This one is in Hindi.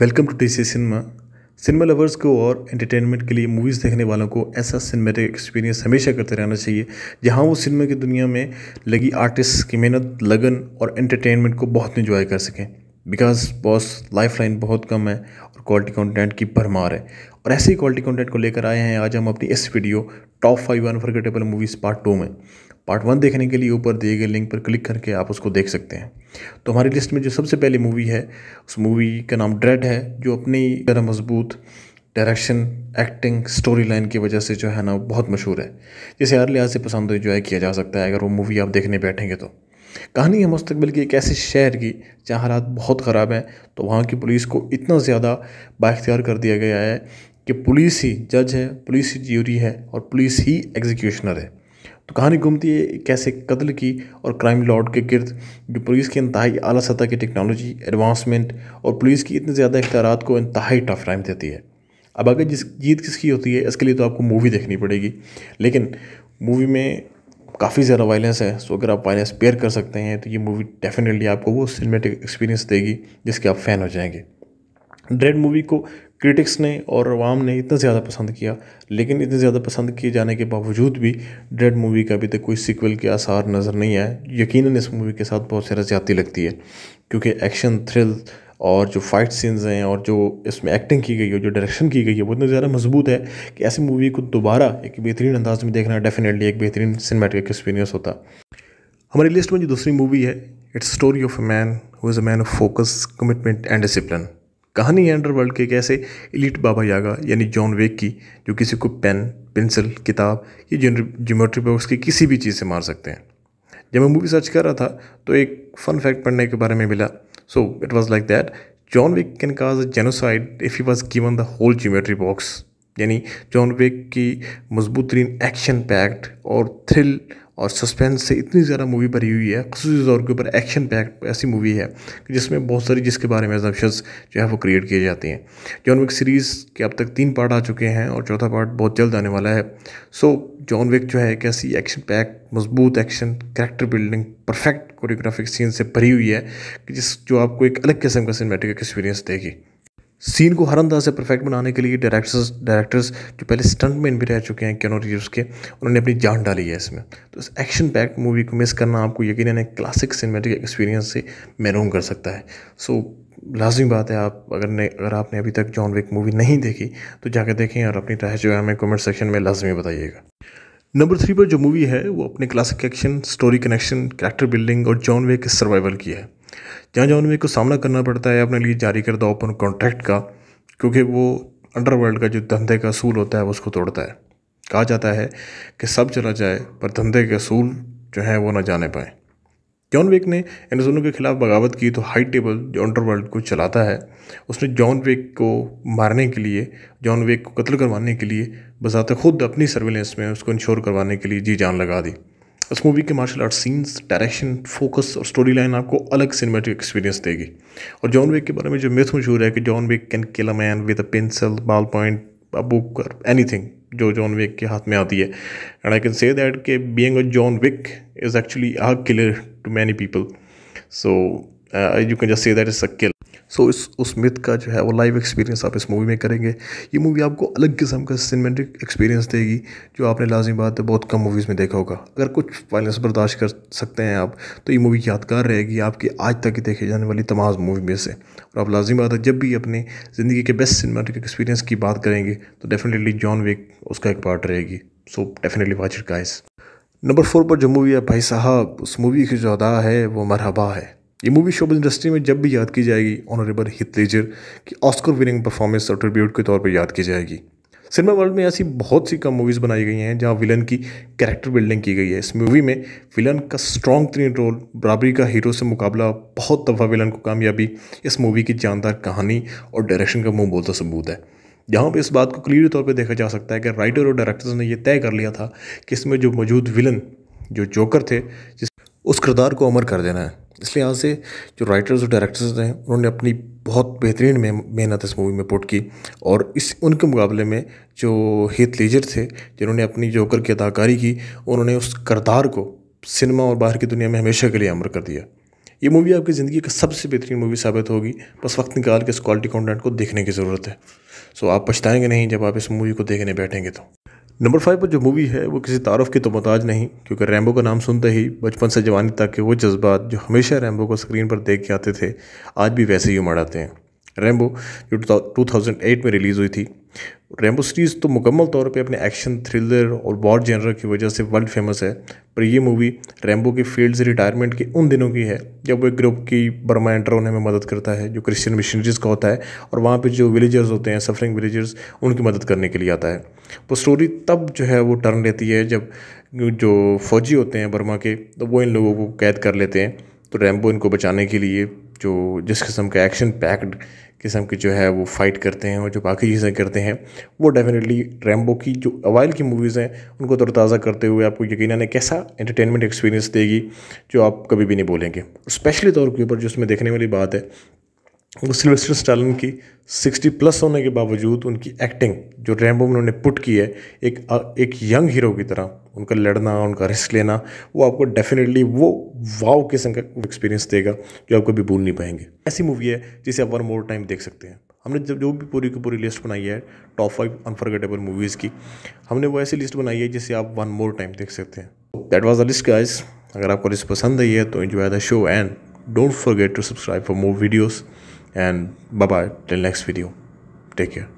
Welcome to T C cinema cinema lovers को और एंटरटेनमेंट के लिए मूवीज़ देखने वालों को ऐसा सिनेमेटिक एक्सपीरियंस हमेशा करते रहना चाहिए जहाँ वो सिनेमा की दुनिया में लगी आर्टिस्ट की मेहनत लगन और एंटरटेनमेंट को बहुत इन्जॉय कर सकें बिकॉज बॉस लाइफ लाइन बहुत कम है और क्वालिटी कंटेंट की भरमार है और ऐसे ही क्वालिटी कंटेंट को लेकर आए हैं आज हम अपनी इस video top five unforgettable movies part two में पार्ट वन देखने के लिए ऊपर दिए गए लिंक पर क्लिक करके आप उसको देख सकते हैं तो हमारी लिस्ट में जो सबसे पहली मूवी है उस मूवी का नाम ड्रेड है जो अपनी ज़रा मजबूत डायरेक्शन एक्टिंग स्टोरी लाइन की वजह से जो है ना बहुत मशहूर है जिसे हर लिहाज से पसंद इंजॉय किया जा सकता है अगर वो मूवी आप देखने बैठेंगे तो कहानी है मुस्तबिल की एक ऐसे शहर की जहाँ हालात बहुत ख़राब हैं तो वहाँ की पुलिस को इतना ज़्यादा बाख्तियार कर दिया गया है कि पुलिस ही जज है पुलिस ही ज्यूरी है और पुलिस ही एग्जीक्यूशनर है तो कहानी घूमती है कैसे कत्ल की और क्राइम लॉर्ड के गिर्द जो पुलिस की इंतहाई अली सतह की टेक्नोलॉजी एडवांसमेंट और पुलिस की इतने ज़्यादा इख्तार को इंतहाई टफ टाइम देती है अब अगर जिस जीत किसकी होती है इसके लिए तो आपको मूवी देखनी पड़ेगी लेकिन मूवी में काफ़ी ज़्यादा वायलेंस है सो अगर आप वायलेंस पेयर कर सकते हैं तो ये मूवी डेफिनेटली आपको वो सिनेमेटिक एक्सपीरियंस देगी जिसके आप फ़ैन हो जाएंगे ड्रेड मूवी को क्रिटिक्स ने और आवाम ने इतना ज़्यादा पसंद किया लेकिन इतने ज़्यादा पसंद किए जाने के बावजूद भी डेड मूवी का अभी तक कोई सिक्वल के आसार नज़र नहीं आए यकीन इस मूवी के साथ बहुत सारा ज़्यादा लगती है क्योंकि एक्शन थ्रिल और जो फाइट सीन्स हैं और जो इसमें एक्टिंग की गई है जो डायरेक्शन की गई है वो इतना ज़्यादा मजबूत है कि ऐसी मूवी को दोबारा एक बेहतरीन अंदाज में देखना डेफिनेटली एक बेहतरीन सिनेमेटिक एक्सपीरियंस होता हमारी लिस्ट में जो दूसरी मूवी है it's story of a man who is a man of focus commitment and discipline कहानी है अंडरवर्ल्ड के कैसे इलीट बाबा यागा यानी जॉन वेक की जो किसी को पेन पेंसिल किताब या जोमेट्री बॉक्स की किसी भी चीज़ से मार सकते हैं जब मैं मूवी सर्च कर रहा था तो एक फन फैक्ट पढ़ने के बारे में मिला so it was like that John Wick can cause a genocide if he was given the whole geometry box यानी जॉन वेक की मजबूत तरीन एक्शन पैक्ट और थ्रिल और सस्पेंस से इतनी ज़्यादा मूवी भरी हुई है खसूस तौर के ऊपर एक्शन पैक ऐसी मूवी है जिसमें बहुत सारी जिसके बारे में एजम्पन्स जो है वो क्रिएट किए जाते हैं जॉन विक सीरीज़ के अब तक तीन पार्ट आ चुके हैं और चौथा पार्ट बहुत जल्द आने वाला है सो जॉन विक जो है एक ऐसी एक्शन पैक मजबूत action character building perfect choreographic scene से भरी हुई है कि जिस जो आपको एक अलग किस्म का सिनेमेटिक एक्सपीरियंस देगी सीन को हर अंदाज से परफेक्ट बनाने के लिए डायरेक्टर्स डायरेक्टर्स जो पहले स्टंटमैन भी रह चुके हैं कैनो रीव्स के उन्होंने अपनी जान डाली है इसमें तो इस एक्शन पैक मूवी को मिस करना आपको यकीन है क्लासिक सिनेमेटिक एक्सपीरियंस से महरूम कर सकता है सो so, लाजमी बात है आप अगर ने अगर आपने अभी तक जॉन विक मूवी नहीं देखी तो जाकर देखें और अपनी राय जो है हमें कमेंट सेक्शन में लाजमी बताइएगा नंबर थ्री पर जो मूवी है वो अपने classic action story connection character building और जॉन वे के सर्वाइवल की है जहाँ जहाँ उनमें को सामना करना पड़ता है अपने लिए जारी करता ओपन कॉन्ट्रैक्ट का क्योंकि वो अंडरवर्ल्ड का जो धंधे का असूल होता है वो उसको तोड़ता है कहा जाता है कि सब चला जाए पर धंधे के असूल जो है वो ना जाने पाए जॉन वेक ने इन दोनों के खिलाफ बगावत की तो हाई टेबल जो अंडरवर्ल्ड को चलाता है उसने जॉन वेक को मारने के लिए जॉन वेक को कत्ल करवाने के लिए बजाते खुद अपनी सर्विलेंस में उसको इंश्योर करवाने के लिए जी जान लगा दी इस मूवी के martial art scenes direction focus और स्टोरी लाइन आपको अलग सिनेमेटिक एक्सपीरियंस देगी और जॉन वेक के बारे में जो मिथ मशहूर है कि John Wick can kill a man with a pencil ball point a book और थिंग जो जॉन वेक के हाथ में आती है and I can say that के being a John Wick is actually a killer to many people so you can just say that is a kill so so, इस उस मिथ का जो है वो लाइव एक्सपीरियंस आप इस मूवी में करेंगे ये मूवी आपको अलग किस्म का सिनेमेटिक एक्सपीरियंस देगी जो आपने लाजमी बात है बहुत कम मूवीज़ में देखा होगा अगर कुछ वायलेंस बर्दाश्त कर सकते हैं आप तो ये मूवी यादगार रहेगी आपकी आज तक की देखी जाने वाली तमाम मूवी में से और आप लाजमी बात है जब भी अपनी ज़िंदगी के बेस्ट सिनेमेटिक एक्सपीरियंस की बात करेंगे तो डेफिनेटली जॉन वेक उसका एक पार्ट रहेगी so definitely watch it guys number four पर जो मूवी है भाई साहब उस मूवी की जो अदा है वो मरहबा है ये मूवी शोब इंडस्ट्री में जब भी याद की जाएगी ऑनरेबल हित लेजर की ऑस्कर विनिंग परफॉर्मेंस और ट्रिब्यूट के तौर पर याद की जाएगी सिनेमा वर्ल्ड में ऐसी बहुत सी कम मूवीज़ बनाई गई हैं जहाँ विलन की कैरेक्टर बिल्डिंग की गई है इस मूवी में विलन का स्ट्रॉन्ग तरीन रोल बराबरी का हीरो से मुकाबला बहुत दफ़ा विलन को कामयाबी इस मूवी की जानदार कहानी और डायरेक्शन का मुँह बोलता तो सबूत है यहाँ पे इस बात को क्लियर तौर पे देखा जा सकता है कि राइटर और डायरेक्टर्स ने यह तय कर लिया था कि इसमें जो मौजूद विलन जो जोकर थे जिस उस किरदार को अमर कर देना है इस लिहाज से जो राइटर्स और डायरेक्टर्स हैं उन्होंने अपनी बहुत बेहतरीन मेहनत इस मूवी में पुट की और इस उनके मुकाबले में जो हित लेजर थे जिन्होंने अपनी जोकर की अदाकारी की उन्होंने उस करदार को सिनेमा और बाहर की दुनिया में हमेशा के लिए अमर कर दिया ये मूवी आपकी ज़िंदगी का सबसे बेहतरीन मूवी साबित होगी बस वक्त निकाल के इस क्वालिटी कॉन्टेंट को देखने की ज़रूरत है सो आप पछताएंगे नहीं जब आप इस मूवी को देखने बैठेंगे तो नंबर फाइव पर जो मूवी है वो किसी तारफ़ के तो मोहताज नहीं क्योंकि रैम्बो का नाम सुनते ही बचपन से जवानी तक के वो जज्बात जो हमेशा रैम्बो को स्क्रीन पर देख के आते थे आज भी वैसे ही उमड़ आते हैं रैम्बो जो टू थाउजेंड एट में रिलीज़ हुई थी रैम्बो सीरीज़ तो मुकम्मल तौर पे अपने एक्शन थ्रिलर और वॉर जेनर की वजह से वर्ल्ड फेमस है पर यह मूवी रैम्बो की फील्ड से रिटायरमेंट के उन दिनों की है जब वो एक ग्रुप की बर्मा एंटर होने में मदद करता है जो क्रिश्चियन मिशनरीज का होता है और वहाँ पर जो विलेजर्स होते हैं सफरिंग विलेजर्स उनकी मदद करने के लिए आता है वो तो स्टोरी तब जो है वो टर्न लेती है जब जो फौजी होते हैं बर्मा के तो वो इन लोगों को कैद कर लेते हैं तो रैम्बो इनको बचाने के लिए जो जिस किस्म का एक्शन पैक्ड किस्म की जो है वो फाइट करते हैं और जो बाकी चीज़ें करते हैं वो डेफिनेटली रैम्बो की जो अवाइल की मूवीज़ हैं उनको तरताज़ा करते हुए आपको यकीन एक ऐसा एंटरटेनमेंट एक्सपीरियंस देगी जो आप कभी भी नहीं बोलेंगे स्पेशली तौर के ऊपर जो उसमें देखने वाली बात है सिल्वेस्टर स्टालिन की 60 प्लस होने के बावजूद उनकी एक्टिंग जो रैम्बो में उन्होंने पुट की है एक एक यंग हीरो की तरह उनका लड़ना उनका रिस्क लेना वो आपको डेफिनेटली वो वाव किस्म का एक्सपीरियंस देगा जो आप कभी भूल नहीं पाएंगे ऐसी मूवी है जिसे आप वन मोर टाइम देख सकते हैं हमने जब जो भी पूरी की पूरी लिस्ट बनाई है टॉप फाइव अनफॉरगेटेबल मूवीज़ की हमने वो ऐसी लिस्ट बनाई है जिसे आप वन मोर टाइम देख सकते हैं that was the list guys अगर आपको लिस्ट पसंद आई है तो enjoy the show and don't forget to subscribe for more videos and bye bye till next video. Take care.